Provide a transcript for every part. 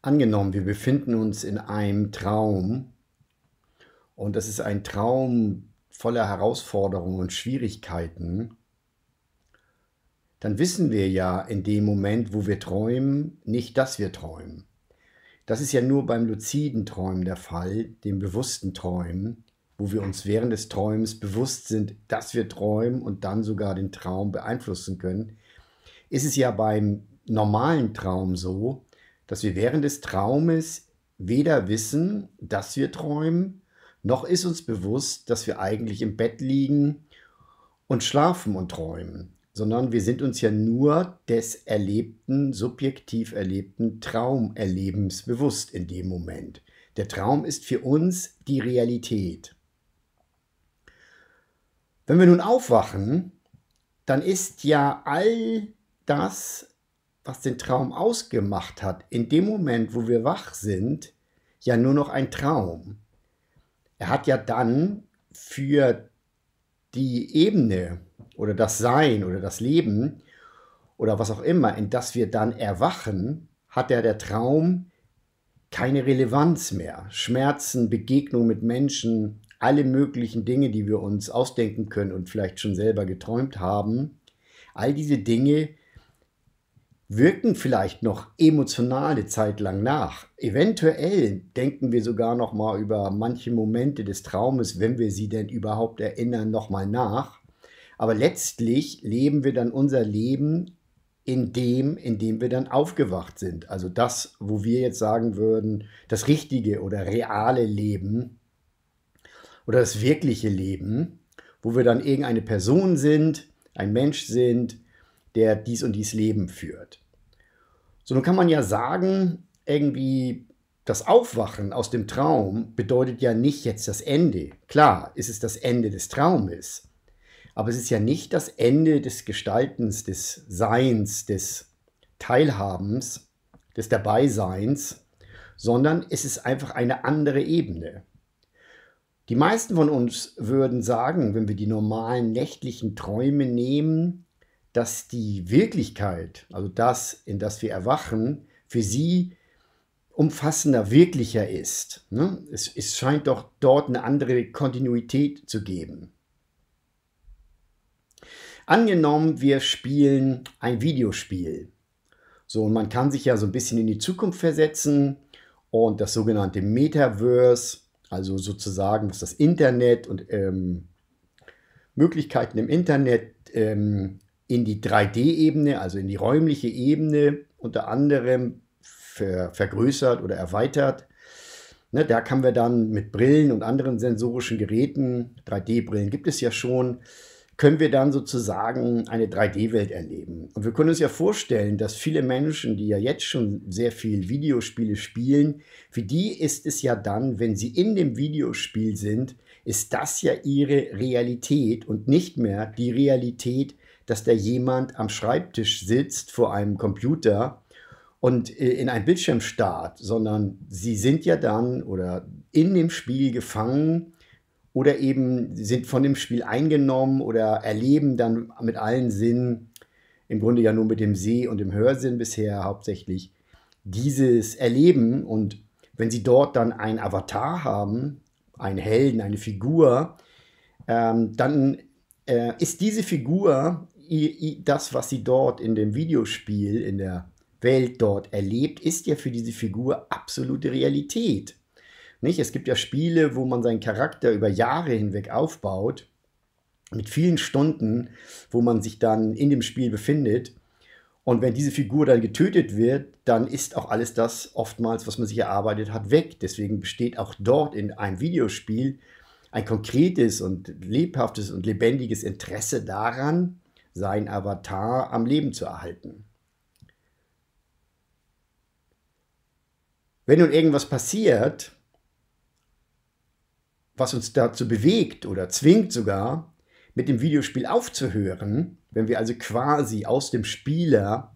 Angenommen, wir befinden uns in einem Traum und das ist ein Traum voller Herausforderungen und Schwierigkeiten, dann wissen wir ja in dem Moment, wo wir träumen, nicht, dass wir träumen. Das ist ja nur beim luziden Träumen der Fall, dem bewussten Träumen, wo wir uns während des Träumens bewusst sind, dass wir träumen und dann sogar den Traum beeinflussen können. Ist es ja beim normalen Traum so, dass wir während des Traumes weder wissen, dass wir träumen, noch ist uns bewusst, dass wir eigentlich im Bett liegen und schlafen und träumen, sondern wir sind uns ja nur des erlebten, subjektiv erlebten Traumerlebens bewusst in dem Moment. Der Traum ist für uns die Realität. Wenn wir nun aufwachen, dann ist ja all das, was den Traum ausgemacht hat, in dem Moment, wo wir wach sind, ja nur noch ein Traum. Er hat ja dann für die Ebene oder das Sein oder das Leben oder was auch immer, in das wir dann erwachen, hat ja der Traum keine Relevanz mehr. Schmerzen, Begegnung mit Menschen, alle möglichen Dinge, die wir uns ausdenken können und vielleicht schon selber geträumt haben, all diese Dinge wirken vielleicht noch emotional eine Zeit lang nach. Eventuell denken wir sogar noch mal über manche Momente des Traumes, wenn wir sie denn überhaupt erinnern, noch mal nach. Aber letztlich leben wir dann unser Leben in dem, in dem wir dann aufgewacht sind. Also das, wo wir jetzt sagen würden, das richtige oder reale Leben oder das wirkliche Leben, wo wir dann irgendeine Person sind, ein Mensch sind, der dies und dies Leben führt. So, nun kann man ja sagen, irgendwie das Aufwachen aus dem Traum bedeutet ja nicht jetzt das Ende. Klar, ist es das Ende des Traumes, aber es ist ja nicht das Ende des Gestaltens, des Seins, des Teilhabens, des Dabeiseins, sondern es ist einfach eine andere Ebene. Die meisten von uns würden sagen, wenn wir die normalen nächtlichen Träume nehmen, dass die Wirklichkeit, also das, in das wir erwachen, für sie umfassender, wirklicher ist. Ne? Es, es scheint doch dort eine andere Kontinuität zu geben. Angenommen, wir spielen ein Videospiel. So, und man kann sich ja so ein bisschen in die Zukunft versetzen und das sogenannte Metaverse, also sozusagen, was das Internet und ähm, Möglichkeiten im Internet ähm, in die 3D-Ebene, also in die räumliche Ebene, unter anderem ver vergrößert oder erweitert. Ne, da können wir dann mit Brillen und anderen sensorischen Geräten, 3D-Brillen gibt es ja schon, können wir dann sozusagen eine 3D-Welt erleben. Und wir können uns ja vorstellen, dass viele Menschen, die ja jetzt schon sehr viel Videospiele spielen, für die ist es ja dann, wenn sie in dem Videospiel sind, ist das ja ihre Realität und nicht mehr die Realität, dass da jemand am Schreibtisch sitzt vor einem Computer und äh, in einen Bildschirm starrt, sondern sie sind ja dann oder in dem Spiel gefangen oder eben sind von dem Spiel eingenommen oder erleben dann mit allen Sinnen, im Grunde ja nur mit dem Seh- und dem Hörsinn bisher hauptsächlich, dieses Erleben. Und wenn sie dort dann einen Avatar haben, einen Helden, eine Figur, ähm, dann äh, ist diese Figur das, was sie dort in dem Videospiel, in der Welt dort erlebt, ist ja für diese Figur absolute Realität. Nicht? Es gibt ja Spiele, wo man seinen Charakter über Jahre hinweg aufbaut, mit vielen Stunden, wo man sich dann in dem Spiel befindet. Und wenn diese Figur dann getötet wird, dann ist auch alles das oftmals, was man sich erarbeitet hat, weg. Deswegen besteht auch dort in einem Videospiel ein konkretes und lebhaftes und lebendiges Interesse daran, sein Avatar am Leben zu erhalten. Wenn nun irgendwas passiert, was uns dazu bewegt oder zwingt sogar, mit dem Videospiel aufzuhören, wenn wir also quasi aus dem Spieler,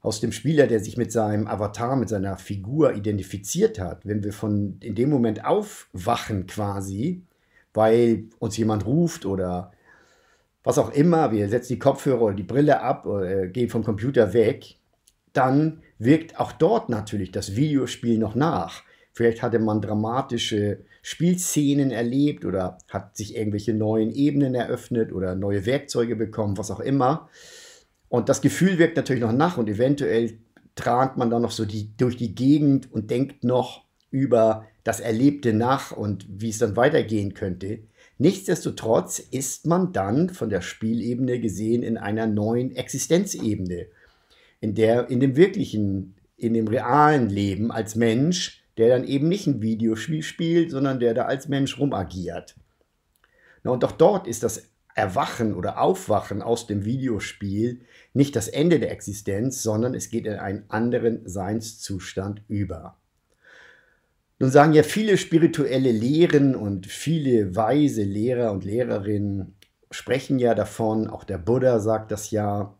aus dem Spieler, der sich mit seinem Avatar, mit seiner Figur identifiziert hat, wenn wir von in dem Moment aufwachen quasi, weil uns jemand ruft oder was auch immer, wir setzen die Kopfhörer oder die Brille ab, oder, äh, gehen vom Computer weg, dann wirkt auch dort natürlich das Videospiel noch nach. Vielleicht hatte man dramatische Spielszenen erlebt oder hat sich irgendwelche neuen Ebenen eröffnet oder neue Werkzeuge bekommen, was auch immer. Und das Gefühl wirkt natürlich noch nach und eventuell tragt man dann noch so die, durch die Gegend und denkt noch über das Erlebte nach und wie es dann weitergehen könnte. Nichtsdestotrotz ist man dann von der Spielebene gesehen in einer neuen Existenzebene, in der in dem wirklichen, in dem realen Leben als Mensch, der dann eben nicht ein Videospiel spielt, sondern der da als Mensch rumagiert. Na und doch dort ist das Erwachen oder Aufwachen aus dem Videospiel nicht das Ende der Existenz, sondern es geht in einen anderen Seinszustand über. Nun sagen ja viele spirituelle Lehren und viele weise Lehrer und Lehrerinnen sprechen ja davon, auch der Buddha sagt das ja,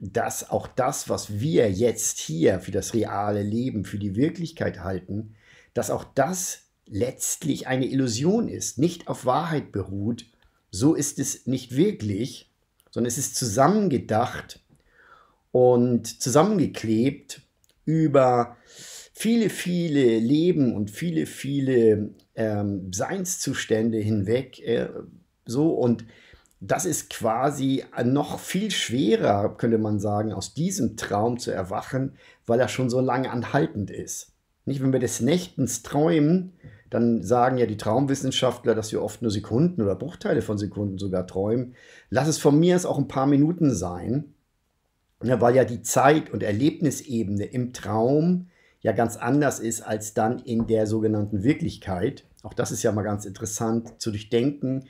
dass auch das, was wir jetzt hier für das reale Leben, für die Wirklichkeit halten, dass auch das letztlich eine Illusion ist, nicht auf Wahrheit beruht. So ist es nicht wirklich, sondern es ist zusammengedacht und zusammengeklebt über viele, viele Leben und viele, viele ähm, Seinszustände hinweg. Äh, so und das ist quasi noch viel schwerer, könnte man sagen, aus diesem Traum zu erwachen, weil er schon so lange anhaltend ist. Nicht, wenn wir des Nächtens träumen, dann sagen ja die Traumwissenschaftler, dass wir oft nur Sekunden oder Bruchteile von Sekunden sogar träumen. Lass es von mir aus auch ein paar Minuten sein, ne, weil ja die Zeit- und Erlebnisebene im Traum ja ganz anders ist als dann in der sogenannten Wirklichkeit. Auch das ist ja mal ganz interessant zu durchdenken,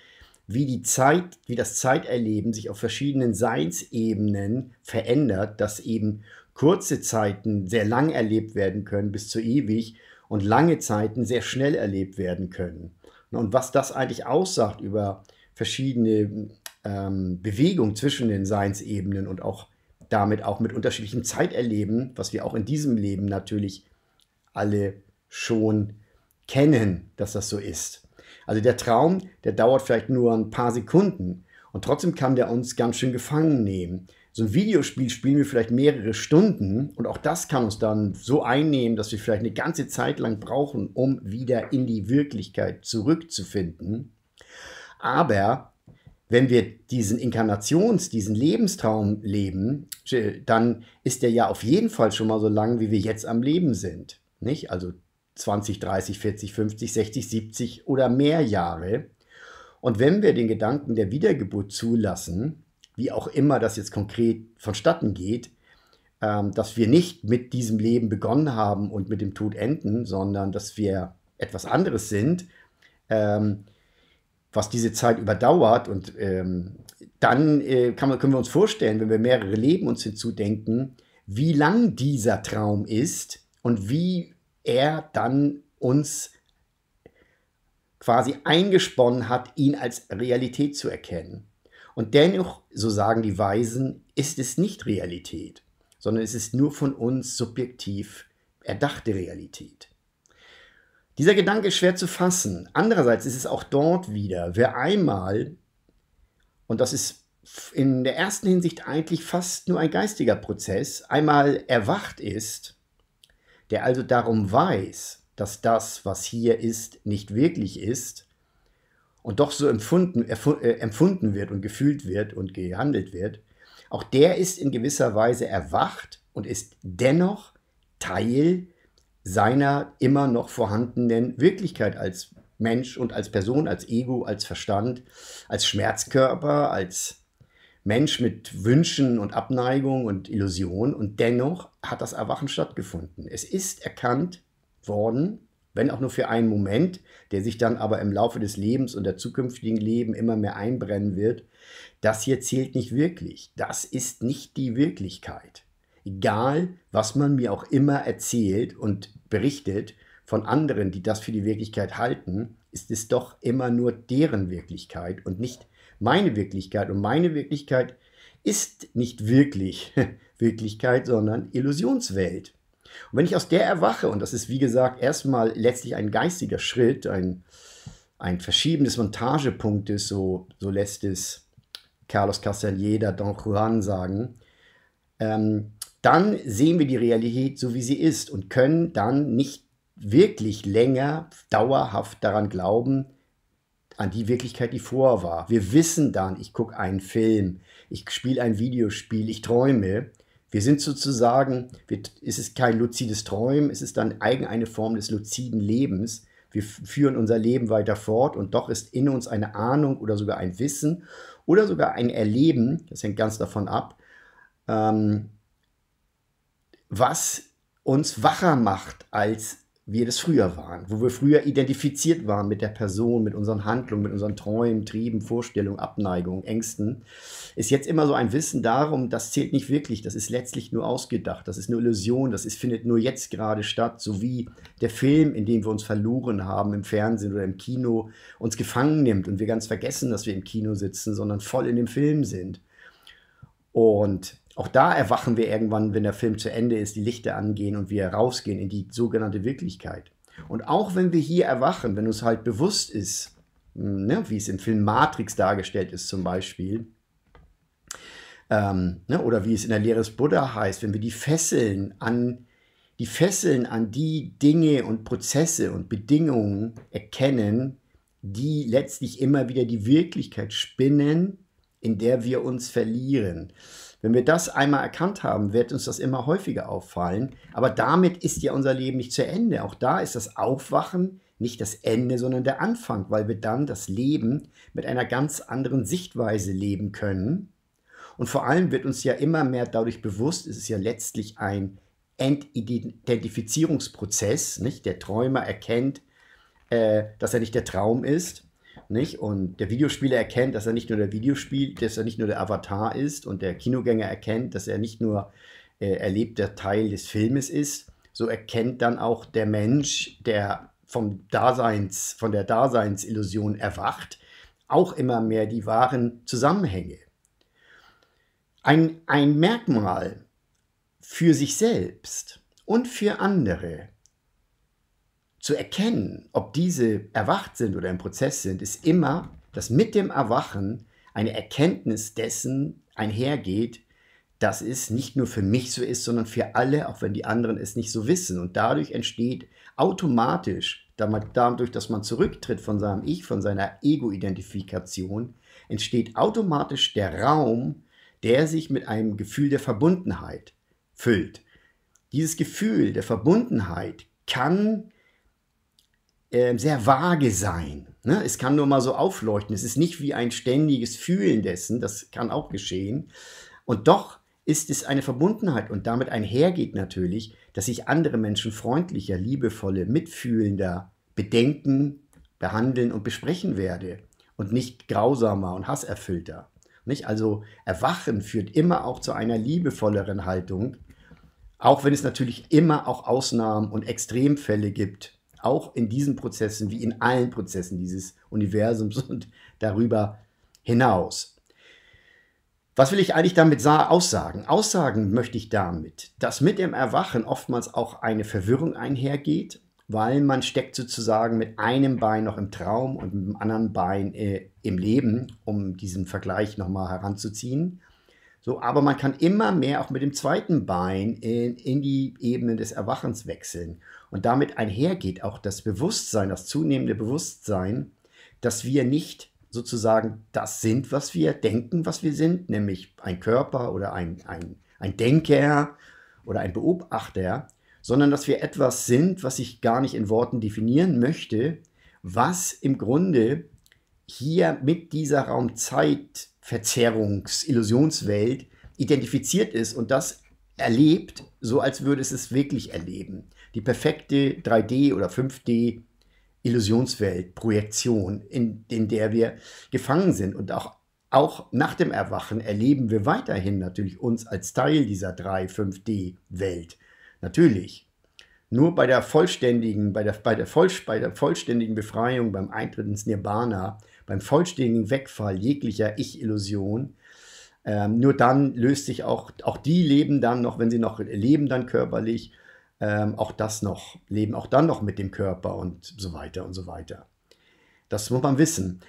wie die Zeit, wie das Zeiterleben sich auf verschiedenen Seinsebenen verändert, dass eben kurze Zeiten sehr lang erlebt werden können bis zu ewig und lange Zeiten sehr schnell erlebt werden können. Und was das eigentlich aussagt über verschiedene ähm, Bewegungen zwischen den Seinsebenen und auch damit auch mit unterschiedlichem Zeiterleben, was wir auch in diesem Leben natürlich alle schon kennen, dass das so ist. Also der Traum, der dauert vielleicht nur ein paar Sekunden und trotzdem kann der uns ganz schön gefangen nehmen. So ein Videospiel spielen wir vielleicht mehrere Stunden und auch das kann uns dann so einnehmen, dass wir vielleicht eine ganze Zeit lang brauchen, um wieder in die Wirklichkeit zurückzufinden. Aber wenn wir diesen Inkarnations-, diesen Lebenstraum leben, dann ist der ja auf jeden Fall schon mal so lang, wie wir jetzt am Leben sind. Nicht? Also 20, 30, 40, 50, 60, 70 oder mehr Jahre. Und wenn wir den Gedanken der Wiedergeburt zulassen, wie auch immer das jetzt konkret vonstatten geht, ähm, dass wir nicht mit diesem Leben begonnen haben und mit dem Tod enden, sondern dass wir etwas anderes sind, ähm, was diese Zeit überdauert. Und ähm, dann äh, man, können wir uns vorstellen, wenn wir mehrere Leben uns hinzudenken, wie lang dieser Traum ist und wie er dann uns quasi eingesponnen hat, ihn als Realität zu erkennen. Und dennoch, so sagen die Weisen, ist es nicht Realität, sondern es ist nur von uns subjektiv erdachte Realität. Dieser Gedanke ist schwer zu fassen. Andererseits ist es auch dort wieder, wer einmal, und das ist in der ersten Hinsicht eigentlich fast nur ein geistiger Prozess, einmal erwacht ist, der also darum weiß, dass das, was hier ist, nicht wirklich ist und doch so empfunden, äh, empfunden wird und gefühlt wird und gehandelt wird, auch der ist in gewisser Weise erwacht und ist dennoch Teil der seiner immer noch vorhandenen Wirklichkeit als Mensch und als Person, als Ego, als Verstand, als Schmerzkörper, als Mensch mit Wünschen und Abneigung und Illusion. Und dennoch hat das Erwachen stattgefunden. Es ist erkannt worden, wenn auch nur für einen Moment, der sich dann aber im Laufe des Lebens und der zukünftigen Leben immer mehr einbrennen wird, das hier zählt nicht wirklich. Das ist nicht die Wirklichkeit egal was man mir auch immer erzählt und berichtet von anderen, die das für die Wirklichkeit halten, ist es doch immer nur deren Wirklichkeit und nicht meine Wirklichkeit. Und meine Wirklichkeit ist nicht wirklich Wirklichkeit, sondern Illusionswelt. Und wenn ich aus der erwache, und das ist wie gesagt erstmal letztlich ein geistiger Schritt, ein, ein Verschieben des Montagepunktes, so, so lässt es Carlos Castañeda, Don Juan sagen, ähm, dann sehen wir die Realität so, wie sie ist und können dann nicht wirklich länger dauerhaft daran glauben, an die Wirklichkeit, die vor war. Wir wissen dann, ich gucke einen Film, ich spiele ein Videospiel, ich träume. Wir sind sozusagen, wir, es ist kein luzides Träumen, es ist dann eigen eine Form des luziden Lebens. Wir führen unser Leben weiter fort und doch ist in uns eine Ahnung oder sogar ein Wissen oder sogar ein Erleben, das hängt ganz davon ab, ähm, was uns wacher macht, als wir das früher waren, wo wir früher identifiziert waren mit der Person, mit unseren Handlungen, mit unseren Träumen, Trieben, Vorstellungen, Abneigungen, Ängsten, ist jetzt immer so ein Wissen darum, das zählt nicht wirklich, das ist letztlich nur ausgedacht, das ist nur Illusion, das ist, findet nur jetzt gerade statt, so wie der Film, in dem wir uns verloren haben im Fernsehen oder im Kino, uns gefangen nimmt und wir ganz vergessen, dass wir im Kino sitzen, sondern voll in dem Film sind. Und auch da erwachen wir irgendwann, wenn der Film zu Ende ist, die Lichter angehen und wir rausgehen in die sogenannte Wirklichkeit. Und auch wenn wir hier erwachen, wenn uns halt bewusst ist, hm, ne, wie es im Film Matrix dargestellt ist zum Beispiel, ähm, ne, oder wie es in der Lehre des Buddha heißt, wenn wir die Fesseln an die Fesseln an die Dinge und Prozesse und Bedingungen erkennen, die letztlich immer wieder die Wirklichkeit spinnen, in der wir uns verlieren. Wenn wir das einmal erkannt haben, wird uns das immer häufiger auffallen. Aber damit ist ja unser Leben nicht zu Ende. Auch da ist das Aufwachen nicht das Ende, sondern der Anfang, weil wir dann das Leben mit einer ganz anderen Sichtweise leben können. Und vor allem wird uns ja immer mehr dadurch bewusst, es ist ja letztlich ein Entidentifizierungsprozess, nicht? Der Träumer erkennt, äh, dass er nicht der Traum ist nicht? Und der Videospieler erkennt, dass er nicht nur der Videospiel, dass er nicht nur der Avatar ist und der Kinogänger erkennt, dass er nicht nur äh, erlebter Teil des Filmes ist, so erkennt dann auch der Mensch, der vom Daseins, von der Daseinsillusion erwacht, auch immer mehr die wahren Zusammenhänge. Ein, ein Merkmal für sich selbst und für andere zu erkennen, ob diese erwacht sind oder im Prozess sind, ist immer, dass mit dem Erwachen eine Erkenntnis dessen einhergeht, dass es nicht nur für mich so ist, sondern für alle, auch wenn die anderen es nicht so wissen. Und dadurch entsteht automatisch, dadurch, dass man zurücktritt von seinem Ich, von seiner Ego-Identifikation, entsteht automatisch der Raum, der sich mit einem Gefühl der Verbundenheit füllt. Dieses Gefühl der Verbundenheit kann ähm, sehr vage sein. Ne? Es kann nur mal so aufleuchten. Es ist nicht wie ein ständiges Fühlen dessen. Das kann auch geschehen. Und doch ist es eine Verbundenheit und damit einhergeht natürlich, dass ich andere Menschen freundlicher, liebevoller, mitfühlender bedenken, behandeln und besprechen werde und nicht grausamer und hasserfüllter. Nicht? Also Erwachen führt immer auch zu einer liebevolleren Haltung, auch wenn es natürlich immer auch Ausnahmen und Extremfälle gibt, auch in diesen Prozessen wie in allen Prozessen dieses Universums und darüber hinaus. Was will ich eigentlich damit aussagen? Aussagen möchte ich damit, dass mit dem Erwachen oftmals auch eine Verwirrung einhergeht, weil man steckt sozusagen mit einem Bein noch im Traum und mit dem anderen Bein äh, im Leben, um diesen Vergleich nochmal heranzuziehen. So, aber man kann immer mehr auch mit dem zweiten Bein in, in die Ebene des Erwachens wechseln. Und damit einhergeht auch das Bewusstsein, das zunehmende Bewusstsein, dass wir nicht sozusagen das sind, was wir denken, was wir sind, nämlich ein Körper oder ein, ein, ein Denker oder ein Beobachter, sondern dass wir etwas sind, was ich gar nicht in Worten definieren möchte, was im Grunde hier mit dieser Raumzeit Verzerrungs-Illusionswelt identifiziert ist und das erlebt, so als würde es es wirklich erleben. Die perfekte 3D- oder 5D- Illusionswelt, Projektion, in, in der wir gefangen sind. Und auch, auch nach dem Erwachen erleben wir weiterhin natürlich uns als Teil dieser 3-5D-Welt. Natürlich. Nur bei der vollständigen, bei der, bei, der voll, bei der vollständigen Befreiung, beim Eintritt ins Nirvana, beim vollständigen Wegfall jeglicher Ich-Illusion. Ähm, nur dann löst sich auch, auch die leben dann noch, wenn sie noch leben, dann körperlich, ähm, auch das noch, leben auch dann noch mit dem Körper und so weiter und so weiter. Das muss man wissen.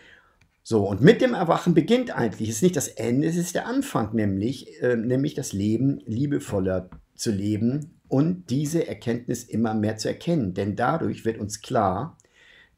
So, und mit dem Erwachen beginnt eigentlich, es ist nicht das Ende, es ist der Anfang, nämlich, äh, nämlich das Leben liebevoller zu leben und diese Erkenntnis immer mehr zu erkennen. Denn dadurch wird uns klar,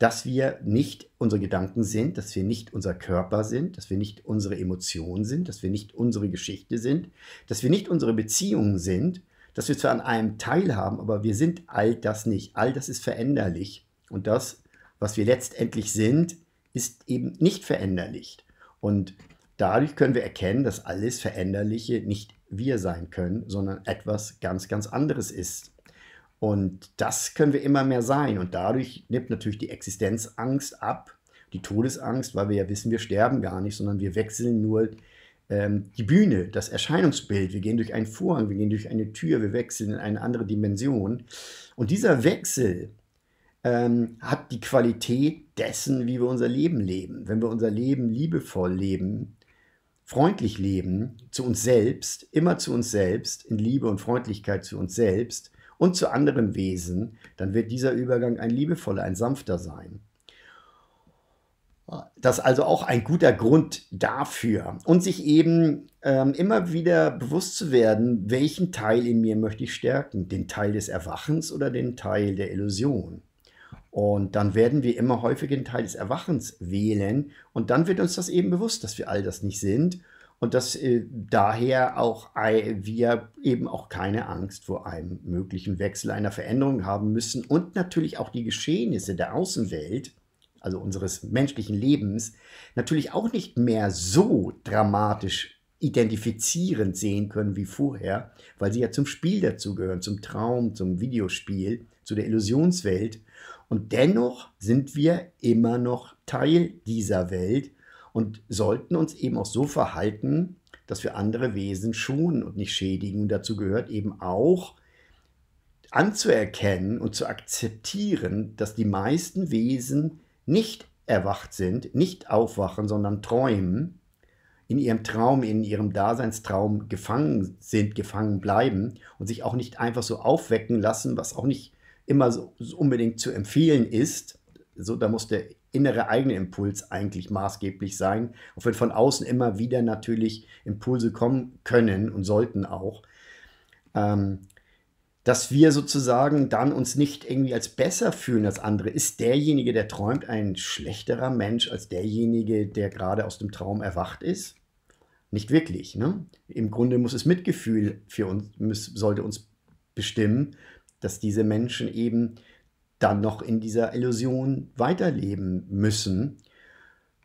dass wir nicht unsere Gedanken sind, dass wir nicht unser Körper sind, dass wir nicht unsere Emotionen sind, dass wir nicht unsere Geschichte sind, dass wir nicht unsere Beziehungen sind, dass wir zwar an einem Teil haben, aber wir sind all das nicht. All das ist veränderlich. Und das, was wir letztendlich sind, ist eben nicht veränderlich. Und dadurch können wir erkennen, dass alles Veränderliche nicht wir sein können, sondern etwas ganz, ganz anderes ist. Und das können wir immer mehr sein. Und dadurch nimmt natürlich die Existenzangst ab, die Todesangst, weil wir ja wissen, wir sterben gar nicht, sondern wir wechseln nur ähm, die Bühne, das Erscheinungsbild. Wir gehen durch einen Vorhang, wir gehen durch eine Tür, wir wechseln in eine andere Dimension. Und dieser Wechsel, ähm, hat die Qualität dessen, wie wir unser Leben leben. Wenn wir unser Leben liebevoll leben, freundlich leben, zu uns selbst, immer zu uns selbst, in Liebe und Freundlichkeit zu uns selbst, und zu anderen Wesen, dann wird dieser Übergang ein liebevoller, ein sanfter sein. Das ist also auch ein guter Grund dafür. Und sich eben ähm, immer wieder bewusst zu werden, welchen Teil in mir möchte ich stärken? Den Teil des Erwachens oder den Teil der Illusion? Und dann werden wir immer häufiger den Teil des Erwachens wählen. Und dann wird uns das eben bewusst, dass wir all das nicht sind und dass äh, daher auch wir eben auch keine Angst vor einem möglichen Wechsel, einer Veränderung haben müssen und natürlich auch die Geschehnisse der Außenwelt, also unseres menschlichen Lebens, natürlich auch nicht mehr so dramatisch identifizierend sehen können wie vorher, weil sie ja zum Spiel dazugehören, zum Traum, zum Videospiel, zu der Illusionswelt. Und dennoch sind wir immer noch Teil dieser Welt und sollten uns eben auch so verhalten, dass wir andere Wesen schonen und nicht schädigen. Und dazu gehört eben auch anzuerkennen und zu akzeptieren, dass die meisten Wesen nicht erwacht sind, nicht aufwachen, sondern träumen, in ihrem Traum, in ihrem Daseinstraum gefangen sind, gefangen bleiben und sich auch nicht einfach so aufwecken lassen, was auch nicht immer so, unbedingt zu empfehlen ist. So, da muss der innere eigene Impuls eigentlich maßgeblich sein, auch wenn von außen immer wieder natürlich Impulse kommen können und sollten auch, ähm, dass wir sozusagen dann uns nicht irgendwie als besser fühlen als andere. Ist derjenige, der träumt, ein schlechterer Mensch als derjenige, der gerade aus dem Traum erwacht ist? Nicht wirklich. Ne? Im Grunde muss es Mitgefühl für uns, muss, sollte uns bestimmen, dass diese Menschen eben dann noch in dieser Illusion weiterleben müssen.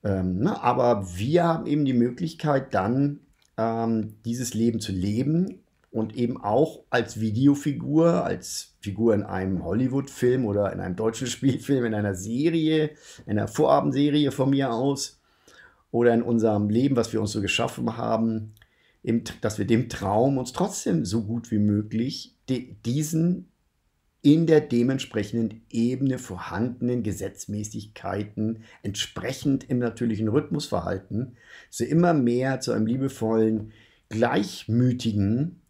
Ähm, ne? Aber wir haben eben die Möglichkeit, dann ähm, dieses Leben zu leben und eben auch als Videofigur, als Figur in einem Hollywood-Film oder in einem deutschen Spielfilm, in einer Serie, in einer Vorabendserie von mir aus oder in unserem Leben, was wir uns so geschaffen haben, dass wir dem Traum uns trotzdem so gut wie möglich diesen in der dementsprechenden Ebene vorhandenen Gesetzmäßigkeiten entsprechend im natürlichen Rhythmus verhalten, so immer mehr zu einem liebevollen, gleichmütigen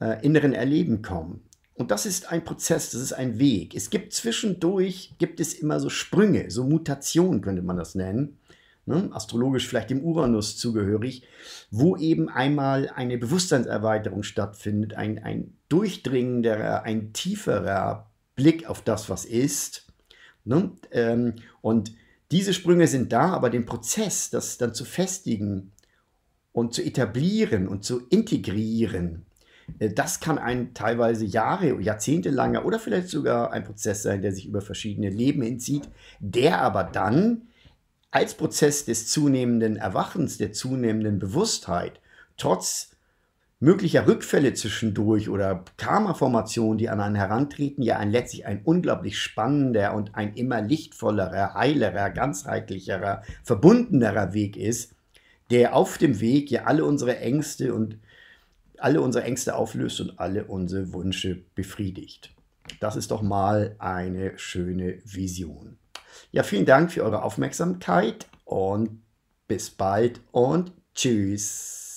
äh, inneren Erleben kommen. Und das ist ein Prozess, das ist ein Weg. Es gibt zwischendurch, gibt es immer so Sprünge, so Mutationen könnte man das nennen, ne, astrologisch vielleicht dem Uranus zugehörig, wo eben einmal eine Bewusstseinserweiterung stattfindet, ein, ein durchdringenderer, ein tieferer Blick auf das, was ist. Ne, ähm, und diese Sprünge sind da, aber den Prozess, das dann zu festigen und zu etablieren und zu integrieren, äh, das kann ein teilweise Jahre, Jahrzehnte langer oder vielleicht sogar ein Prozess sein, der sich über verschiedene Leben entzieht, der aber dann als Prozess des zunehmenden Erwachens, der zunehmenden Bewusstheit, trotz möglicher Rückfälle zwischendurch oder Karma-Formationen, die an einen herantreten, ja ein letztlich ein unglaublich spannender und ein immer lichtvollerer, heilerer, ganzheitlicherer, verbundenerer Weg ist, der auf dem Weg ja alle unsere Ängste und alle unsere Ängste auflöst und alle unsere Wünsche befriedigt. Das ist doch mal eine schöne Vision. Ja, vielen Dank für eure Aufmerksamkeit und bis bald und tschüss.